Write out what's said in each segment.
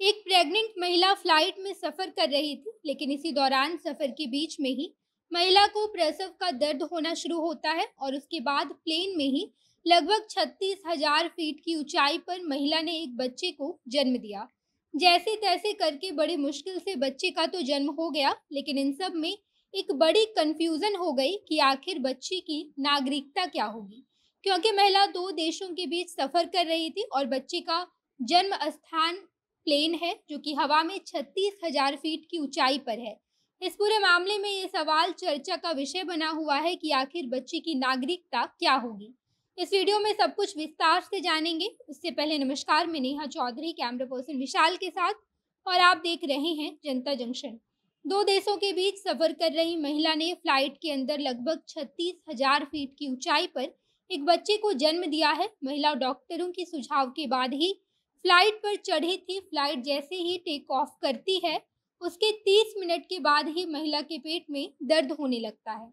एक प्रेग्नेंट महिला फ्लाइट में सफ़र कर रही थी लेकिन इसी दौरान सफ़र के बीच में ही महिला को प्रसव का दर्द होना शुरू होता है और उसके बाद प्लेन में ही लगभग छत्तीस हजार फीट की ऊंचाई पर महिला ने एक बच्चे को जन्म दिया जैसे तैसे करके बड़ी मुश्किल से बच्चे का तो जन्म हो गया लेकिन इन सब में एक बड़ी कंफ्यूजन हो गई कि आखिर बच्चे की नागरिकता क्या होगी क्योंकि महिला दो देशों के बीच सफ़र कर रही थी और बच्चे का जन्म स्थान प्लेन है जो कि हवा में छत्तीस हजार फीट की ऊंचाई पर है इस पूरे मामले में ये सवाल चर्चा का विषय बना हुआ है कि आखिर बच्चे की नागरिकता क्या होगी इस वीडियो में सब कुछ विस्तार से जानेंगे उससे पहले नमस्कार मैं नेहा चौधरी कैमरा पर्सन विशाल के साथ और आप देख रहे हैं जनता जंक्शन दो देशों के बीच सफर कर रही महिला ने फ्लाइट के अंदर लगभग छत्तीस हजार फीट की ऊंचाई पर एक बच्चे को जन्म दिया है महिला डॉक्टरों के सुझाव के बाद ही फ्लाइट पर चढ़ी थी फ्लाइट जैसे ही टेक ऑफ करती है उसके 30 मिनट के बाद ही महिला के पेट में दर्द होने लगता है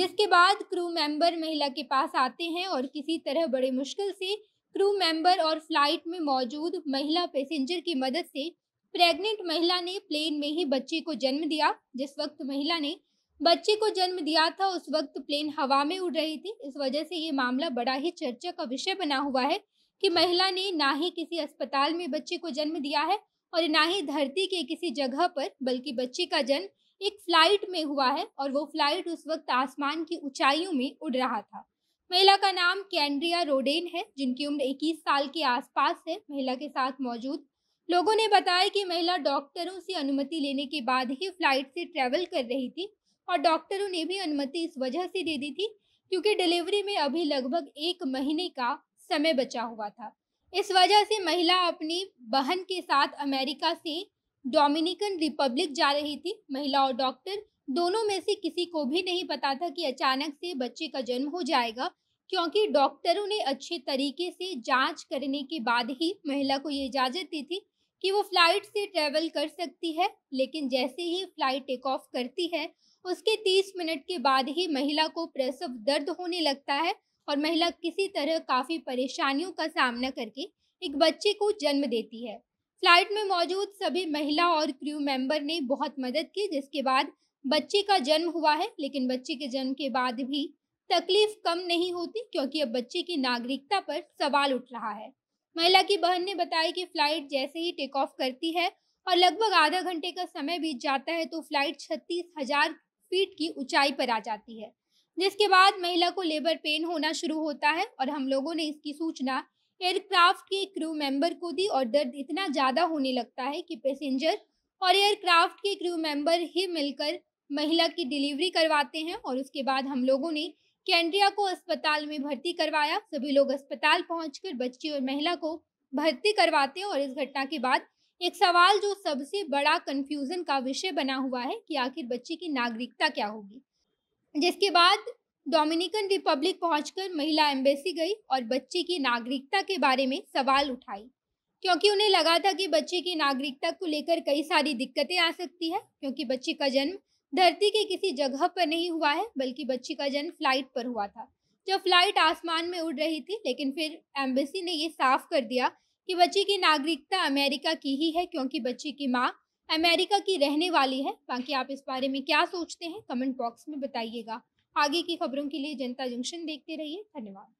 जिसके बाद क्रू मेंबर महिला के पास आते हैं और किसी तरह बड़े मुश्किल से क्रू मेंबर और फ्लाइट में मौजूद महिला पैसेंजर की मदद से प्रेग्नेंट महिला ने प्लेन में ही बच्चे को जन्म दिया जिस वक्त महिला ने बच्चे को जन्म दिया था उस वक्त प्लेन हवा में उड़ रही थी इस वजह से ये मामला बड़ा ही चर्चा का विषय बना हुआ है कि महिला ने ना ही किसी अस्पताल में बच्चे को जन्म दिया है और ना ही धरती के किसी जगह पर बल्कि बच्चे का जन्म एक फ्लाइट में हुआ है और वो फ्लाइट उस वक्त आसमान की ऊंचाइयों में उड़ रहा था महिला का नाम कैंड्रिया रोडेन है जिनकी उम्र 21 साल के आसपास है महिला के साथ मौजूद लोगों ने बताया कि महिला डॉक्टरों से अनुमति लेने के बाद ही फ्लाइट से ट्रेवल कर रही थी और डॉक्टरों ने भी अनुमति इस वजह से दे दी थी क्योंकि डिलीवरी में अभी लगभग एक महीने का समय बचा हुआ था इस वजह से महिला अपनी बहन के साथ अमेरिका से डोमिनिकन रिपब्लिक जा रही थी महिला और डॉक्टर दोनों में से किसी को भी नहीं पता था कि अचानक से बच्चे का जन्म हो जाएगा क्योंकि डॉक्टरों ने अच्छे तरीके से जांच करने के बाद ही महिला को ये इजाज़त दी थी कि वो फ्लाइट से ट्रेवल कर सकती है लेकिन जैसे ही फ्लाइट टेक ऑफ करती है उसके तीस मिनट के बाद ही महिला को प्रसव दर्द होने लगता है और महिला किसी तरह काफ़ी परेशानियों का सामना करके एक बच्चे को जन्म देती है फ्लाइट में मौजूद सभी महिला और क्रू मेंबर ने बहुत मदद की जिसके बाद बच्चे का जन्म हुआ है लेकिन बच्चे के जन्म के बाद भी तकलीफ कम नहीं होती क्योंकि अब बच्चे की नागरिकता पर सवाल उठ रहा है महिला की बहन ने बताया कि फ्लाइट जैसे ही टेक ऑफ करती है और लगभग आधा घंटे का समय बीत जाता है तो फ्लाइट छत्तीस हजार फीट की ऊंचाई पर आ जाती है जिसके बाद महिला को लेबर पेन होना शुरू होता है और हम लोगों ने इसकी सूचना एयरक्राफ्ट के क्रू मेंबर को दी और दर्द इतना ज़्यादा होने लगता है कि पैसेंजर और एयरक्राफ्ट के क्रू मेंबर ही मिलकर महिला की डिलीवरी करवाते हैं और उसके बाद हम लोगों ने कैंड्रिया को अस्पताल में भर्ती करवाया सभी लोग अस्पताल पहुँच बच्ची और महिला को भर्ती करवाते और इस घटना के बाद एक सवाल जो सबसे बड़ा कन्फ्यूजन का विषय बना हुआ है कि आखिर बच्ची की नागरिकता क्या होगी जिसके बाद डोमिनिकन रिपब्लिक पहुंचकर महिला एम्बेसी गई और बच्चे की नागरिकता के बारे में सवाल उठाई क्योंकि उन्हें लगा था कि बच्चे की नागरिकता को लेकर कई सारी दिक्कतें आ सकती है क्योंकि बच्चे का जन्म धरती के किसी जगह पर नहीं हुआ है बल्कि बच्चे का जन्म फ्लाइट पर हुआ था जब फ्लाइट आसमान में उड़ रही थी लेकिन फिर एम्बेसी ने ये साफ कर दिया कि बच्चे की नागरिकता अमेरिका की ही है क्योंकि बच्चे की माँ अमेरिका की रहने वाली है बाकी आप इस बारे में क्या सोचते हैं कमेंट बॉक्स में बताइएगा आगे की खबरों के लिए जनता जंक्शन देखते रहिए धन्यवाद